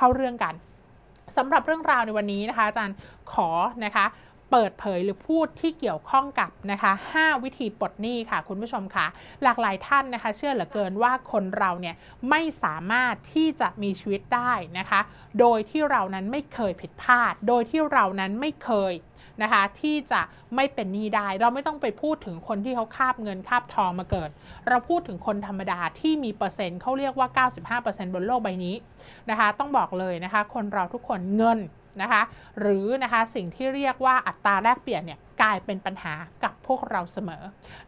เข้าเรื่องกัน สำหรับเรื่องราวในวันนี้นะคะอาจารย์ขอนะคะเปิดเผยหรือพูดที่เกี่ยวข้องกับนะคะ5วิธีปลดหนี้ค่ะคุณผู้ชมคะหลากหลายท่านนะคะเชื่อเหลือเกินว่าคนเราเนี่ยไม่สามารถที่จะมีชีวิตได้นะคะโดยที่เรานั้นไม่เคยผิดพลาดโดยที่เรานั้นไม่เคยนะคะที่จะไม่เป็นหนี้ได้ เราไม่ต้องไปพูดถึงคนที่เขาคาบเงินคาบทองมาเกิด เราพูดถึงคนธรรมดาที่มีเปอร์เซ็นต์เขาเรียกว่า 95%บนโลกใบนี้นะคะต้องบอกเลยนะคะคนเราทุกคนเงินนะคะหรือนะคะสิ่งที่เรียกว่าอัตราแลกเปลี่ยนเนี่ยกลายเป็นปัญหากับพวกเราเสมอ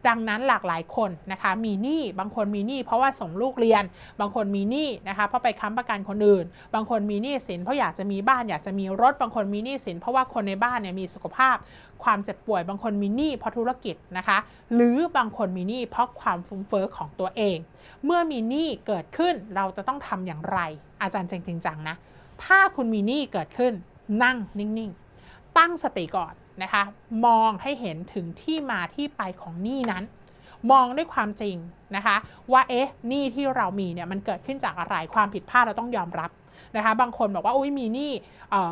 ดังนั้นหลากหลายคนนะคะมีหนี้บางคนมีหนี้เพราะว่าส่งลูกเรียน บางคนมีหนี้นะคะเพราะไปค้ำประกันคนอื่น บางคนมีหนี้สิน เพราะอยากจะมีบ้านอยากจะมีรถบางคนมีหนี้สินเพราะว่าคนในบ้านเนี่ยมีสุขภาพ ความเจ็บป่วยบางคนมีหนี้เพราะธุรกิจนะคะหรือบางคนมีหนี้เพราะความฟุ้งเฟอ้อของตัวเอง เมื่อมีหนี้เกิดขึ้นเราจะต้องทำอย่างไร อาจารย์จริงจังนะถ้าคุณมีหนี้เกิดขึ้นนั่งนิ่งๆ ตั้งสติก่อนนะคะ มองให้เห็นถึงที่มาที่ไปของหนี้นั้น มองด้วยความจริงนะคะ ว่าเอ๊ะหนี้ที่เรา มีเนี่ยมันเกิดขึ้นจากอะไร ความผิดพลาดเราต้องยอมรับนะคะ บางคนบอกว่าอุ้ยมีหนี้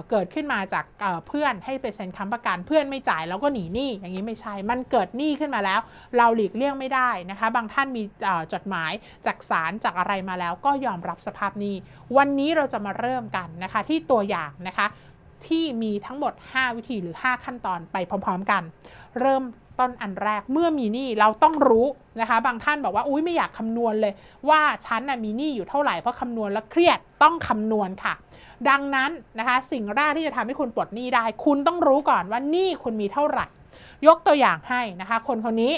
เกิดขึ้นมาจากเพื่อนให้ไปเซ็นค้ำประกันเพื่อนไม่จ่ายแล้วก็หนีหนี้อย่างนี้ไม่ใช่ มันเกิดหนี้ขึ้นมาแล้ว เราหลีกเลี่ยงไม่ได้นะคะ บางท่านมีจดหมายจากศาลจากอะไรมาแล้ว ก็ยอมรับสภาพหนี้ วันนี้เราจะมาเริ่มกันนะคะ ที่ตัวอย่างนะคะที่มีทั้งหมด 5 วิธีหรือ 5 ขั้นตอนไปพร้อมๆกัน เริ่มต้นอันแรกเมื่อมีหนี้เราต้องรู้นะคะบางท่านบอกว่าอุ้ยไม่อยากคำนวณเลย ว่าฉันนะมีหนี้อยู่เท่าไหร่เพราะคำนวณแล้วเครียดต้องคำนวณค่ะ ดังนั้น นะคะสิ่งแรกที่จะทำให้คุณปลดหนี้ได้ คุณต้องรู้ก่อนว่าหนี้คุณมีเท่าไหร่ยกตัวอย่างให้นะคะ คนคนนี้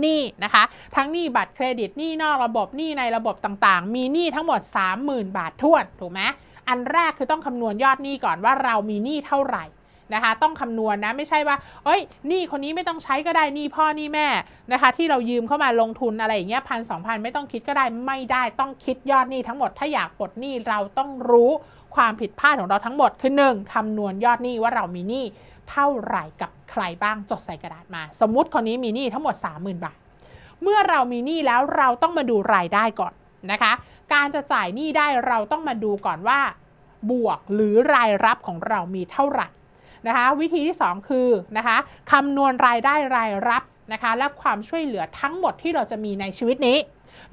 หนี้นะคะ ทั้งหนี้บัตรเครดิตหนี้นอกระบบหนี้ในระบบต่างๆ มีหนี้ทั้งหมด 30,000บาททวนถูกไหมอันแรกคือต้องคำนวณยอดหนี้ก่อนว่าเรามีหนี้เท่าไหร่นะคะต้องคำนวณนะไม่ใช่ว่าเอ้ยหนี้คนนี้ไม่ต้องใช้ก็ได้หนี้พ่อหนี้แม่นะคะที่เรายืมเข้ามาลงทุนอะไรอย่างเงี้ยพันสองพันไม่ต้องคิดก็ได้ไม่ได้ต้องคิดยอดหนี้ทั้งหมดถ้าอยากปลดหนี้เราต้องรู้ความผิดพลาดของเราทั้งหมดคือ1คำนวณยอดหนี้ว่าเรามีหนี้เท่าไหร่กับใครบ้างจดใส่กระดาษมา สมมุติคนนี้มีหนี้ทั้งหมด 30,000 บาท เมื่อเรามีหนี้แล้วเราต้องมาดูรายได้ก่อนนะคะการจะจ่ายหนี้ได้เราต้องมาดูก่อนว่า บวกหรือรายรับของเรามีเท่าไหร่นะคะวิธีที่2คือนะคะคำนวณรายได้รายรับนะคะและความช่วยเหลือทั้งหมดที่เราจะมีในชีวิตนี้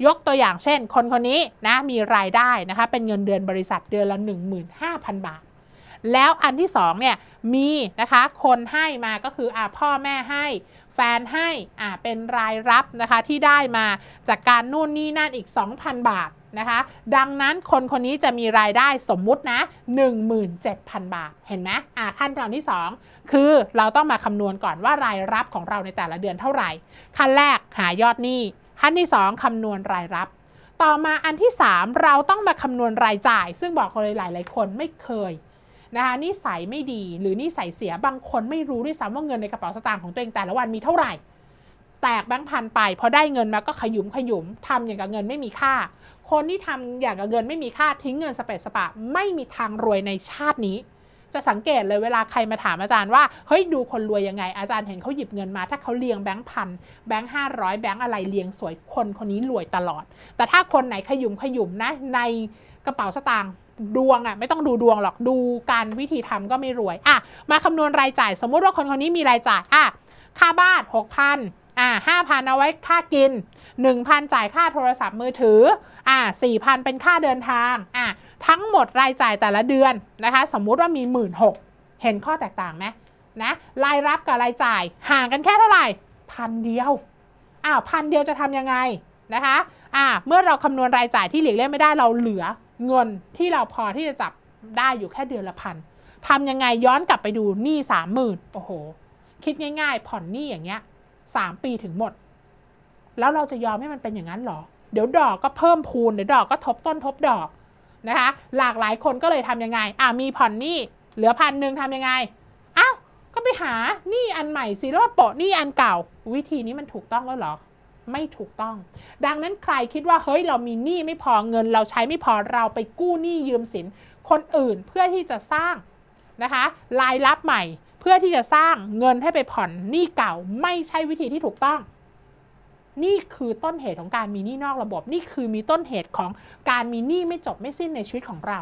ยกตัวอย่างเช่นคนคนนี้นะมีรายได้นะคะเป็นเงินเดือนบริษัทเดือนละ15,000 บาทแล้วอันที่2เนี่ยมีนะคะคนให้มาก็คืออ่าพ่อแม่ให้แฟนให้อ่าเป็นรายรับนะคะที่ได้มาจากการนู่นนี่นั่นอีก 2,000 บาทนะคะ ดังนั้นคนคนนี้จะมีรายได้สมมุตินะ 17,000 บาทเห็นไหมอ่าขั้นตอนที่ 2 คือเราต้องมาคำนวณก่อนว่ารายรับของเราในแต่ละเดือนเท่าไหร่ขั้นแรกหายอดหนี้ขั้นที่ 2 คำนวณรายรับ ต่อมาอันที่3เราต้องมาคำนวณรายจ่าย ซึ่งบอกเลยหลายๆคนไม่เคยนะคะนิสัยไม่ดีหรือนิสัยเสียบางคนไม่รู้ด้วยซ้ำว่าเงินในกระเป๋าสตางค์ของตัวเองแต่ละวันมีเท่าไหร่แตกแบงค์พันไปพอได้เงินมาก็ขยุมขยุมทำอย่างกับเงินไม่มีค่า คนที่ทำอย่างกับเงินไม่มีค่าทิ้งเงินสเปดสปะไม่มีทางรวยในชาตินี้ จะสังเกตเลยเวลาใครมาถามอาจารย์ว่าเฮ้ยดูคนรวยยังไงอาจารย์เห็นเขาหยิบเงินมา ถ้าเขาเรียงแบงค์พันแบงค์ห้าร้อยแบงค์อะไรเรียงสวยคนคนนี้รวยตลอด แต่ถ้าคนไหนขยุมขยุมนะในกระเป๋าสตางค์ดวงอะ่ะไม่ต้องดูดวงหรอก ดูการวิธีทำก็ไม่รวยอ่ะมาคำนวณรายจ่าย สมมุติว่าคนคนนี้มีรายจ่ายอ่ะ ค่าบ้านหกพันอ่าห้าพันเอาไว้ค่ากินหนึ่งพันจ่ายค่าโทรศัพท์มือถืออ่าสี่พันเป็นค่าเดินทางอ่ะทั้งหมดรายจ่ายแต่ละเดือนนะคะสมมุติว่ามีหมื่นหกเห็นข้อแตกต่างไหมนะ รายรับกับรายจ่ายห่างกันแค่เท่าไหร่พันเดียวอ้าวพันเดียวจะทำยังไงนะคะอ่าเมื่อเราคำนวณรายจ่ายที่หลีกเลี่ยงไม่ได้เราเหลือเงินที่เราพอที่จะจับได้อยู่แค่เดือนละพันทำยังไงย้อนกลับไปดูหนี้สามหมื่นโอ้โห คิดง่าย ๆ ผ่อนหนี้อย่างเงี้ยสามปีถึงหมด แล้วเราจะยอมให้มันเป็นอย่างนั้นหรอเดี๋ยวดอกก็เพิ่มพูนเดี๋ยวดอกก็ทบต้นทบดอกนะคะหลากหลายคนก็เลยทำยังไงอ่ามีผ่อนหนี้เหลือพันหนึ่งทำยังไงอ้าวก็ไปหาหนี้อันใหม่สิแล้วาโปะหนี้อันเก่า วิธีนี้มันถูกต้องแล้วหรอไม่ถูกต้อง ดังนั้นใครคิดว่าเฮ้ยเรามีหนี้ไม่พอเงินเราใช้ไม่พอเราไปกู้หนี้ยืมสิน คนอื่นเพื่อที่จะสร้างนะคะรายรับใหม่เพื่อที่จะสร้างเงินให้ไปผ่อนหนี้เก่าไม่ใช่วิธีที่ถูกต้อง นี่คือต้นเหตุของการมีหนี้นอกระบบ นี่คือมีต้นเหตุของการมีหนี้ไม่จบไม่สิ้นในชีวิตของเรา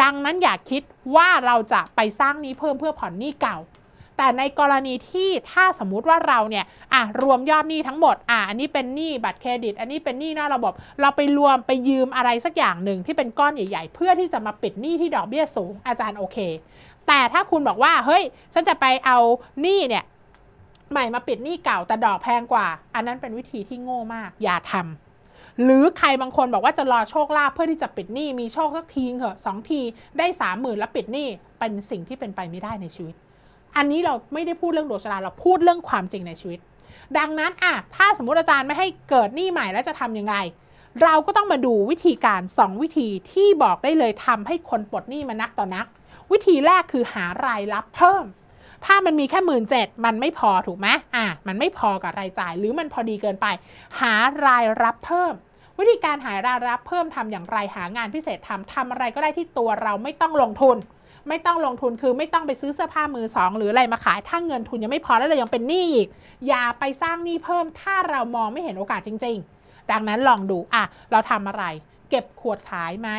ดังนั้นอย่าคิดว่าเราจะไปสร้างหนี้เพิ่มเพื่อผ่อนหนี้เก่าแต่ในกรณีที่ถ้าสมมุติว่าเราเนี่ยอ่ะรวมยอดหนี้ทั้งหมด อ่ะอันนี้เป็นหนี้บัตรเครดิต อันนี้เป็นหนี้นอกระบบ เราไปรวมไปยืมอะไรสักอย่างหนึ่งที่เป็นก้อนใหญ่ ๆ เพื่อที่จะมาปิดหนี้ที่ดอกเบี้ยสูงอาจารย์โอเค แต่ถ้าคุณบอกว่า เฮ้ย ฉันจะไปเอาหนี้เนี่ยใหม่มาปิดหนี้เก่าแต่ดอกแพงกว่า อันนั้นเป็นวิธีที่โง่มาก อย่าทำ หรือใครบางคนบอกว่าจะรอโชคลาภเพื่อที่จะปิดหนี้มีโชคสักทีเรอะสองทีได้สามหมื่นแล้วปิดหนี้ เป็นสิ่งที่เป็นไปไม่ได้ในชีวิตอันนี้เราไม่ได้พูดเรื่องดวงชะตาเราพูดเรื่องความจริงในชีวิต ดังนั้นอ่ะถ้าสมมติอาจารย์ไม่ให้เกิดหนี้ใหม่แล้วจะทํำยังไง เราก็ต้องมาดูวิธีการ 2 วิธีที่บอกได้เลยทำให้คนปลดหนี้มานักต่อนัก วิธีแรกคือหารายรับเพิ่ม ถ้ามันมีแค่หมื่นเจ็ดมันไม่พอถูกไหมอ่ะมันไม่พอกับรายจ่าย หรือมันพอดีเกินไป หารายรับเพิ่ม วิธีการหารายรับเพิ่มทำอย่างไรหางานพิเศษทำทำอะไรก็ได้ที่ตัวเราไม่ต้องลงทุนไม่ต้องลงทุนคือไม่ต้องไปซื้อเสื้อผ้ามือสองหรืออะไรมาขาย ถ้าเงินทุนยังไม่พอแล้วเรายังเป็นหนี้อีก อย่าไปสร้างหนี้เพิ่ม ถ้าเรามองไม่เห็นโอกาสจริง ๆ ดังนั้นลองดูอ่ะเราทำอะไร เก็บขวดขายไหม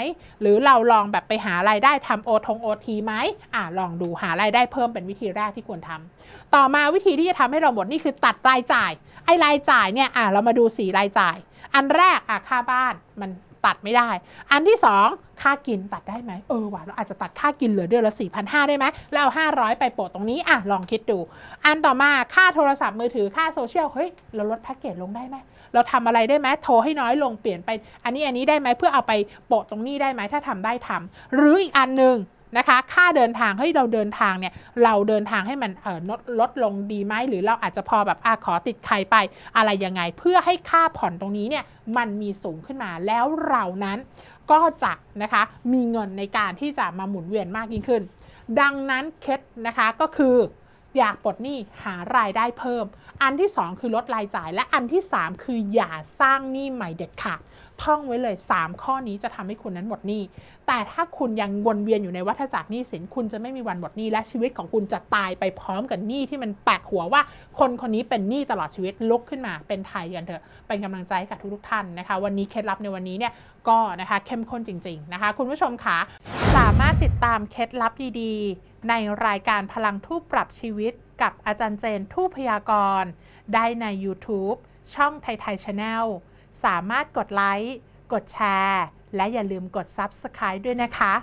หรือเราลองแบบไปหารายได้ทำโอทงโอทีไหมอ่ะลองดูหารายได้เพิ่มเป็นวิธีแรกที่ควรทำ ต่อมาวิธีที่จะทำให้เราหมดนี่คือตัดรายจ่าย ไอ้รายจ่ายเนี่ยอ่ะเรามาดูสีรายจ่าย อันแรกอ่ะค่าบ้านมันตัดไม่ได้ อันที่ 2 ค่ากินตัดได้ไหม เออหวานเราอาจจะตัดค่ากินเหลือเดือนละ4 5 0 0 ได้ไหม แล้วเอา500 ไปโปะตรงนี้อ่ะลองคิดดู อันต่อมาค่าโทรศัพท์มือถือค่าโซเชียล เฮ้ยเราลดแพ็กเกจลงได้ไหม เราทำอะไรได้ไหมโทรให้น้อยลงเปลี่ยนไป อันนี้อันนี้ได้ไหมเพื่อเอาไปโปะตรงนี้ได้ไหม ถ้าทำได้ทำ หรืออีกอันหนึ่งนะคะค่าเดินทางให้เราเดินทางเนี่ยเราเดินทางให้มันลดลดลงดีไหมหรือเราอาจจะพอแบบอ่ขอติดใครไป อะไรยังไงเพื่อให้ค่าผ่อนตรงนี้เนี่ยมันมีสูงขึ้นมา แล้วเรานั้นก็จะนะคะมีเงินในการที่จะมาหมุนเวียนมากยิ่งขึ้น ดังนั้นเคล็ดนะคะก็คืออยากปลดหนี้หารายได้เพิ่ม อันที่ 2 คือลดรายจ่ายและอันที่ 3 คืออย่าสร้างหนี้ใหม่เด็ดขาดท่องไว้เลย 3 ข้อนี้จะทำให้คุณนั้นหมดหนี้ แต่ถ้าคุณยังวนเวียนอยู่ในวัฏจักรหนี้สินคุณจะไม่มีวันหมดหนี้ และชีวิตของคุณจะตายไปพร้อมกับหนี้ที่มันแปะหัวว่า คนคนนี้เป็นหนี้ตลอดชีวิตลุกขึ้นมา เป็นไทยกันเถอะเป็นกำลังใจกับทุกๆท่านนะคะ วันนี้เคล็ดลับในวันนี้เนี่ยก็นะคะเข้มข้นจริงๆนะคะ คุณผู้ชมคะสามารถติดตามเคล็ดลับดีๆในรายการพลังทูปปรับชีวิตกับอาจารย์เจนทูพยากร ได้ใน YouTube ช่องไทยไทยชาแนลสามารถกดไลค์ กดแชร์ และอย่าลืมกด Subscribe ด้วยนะคะ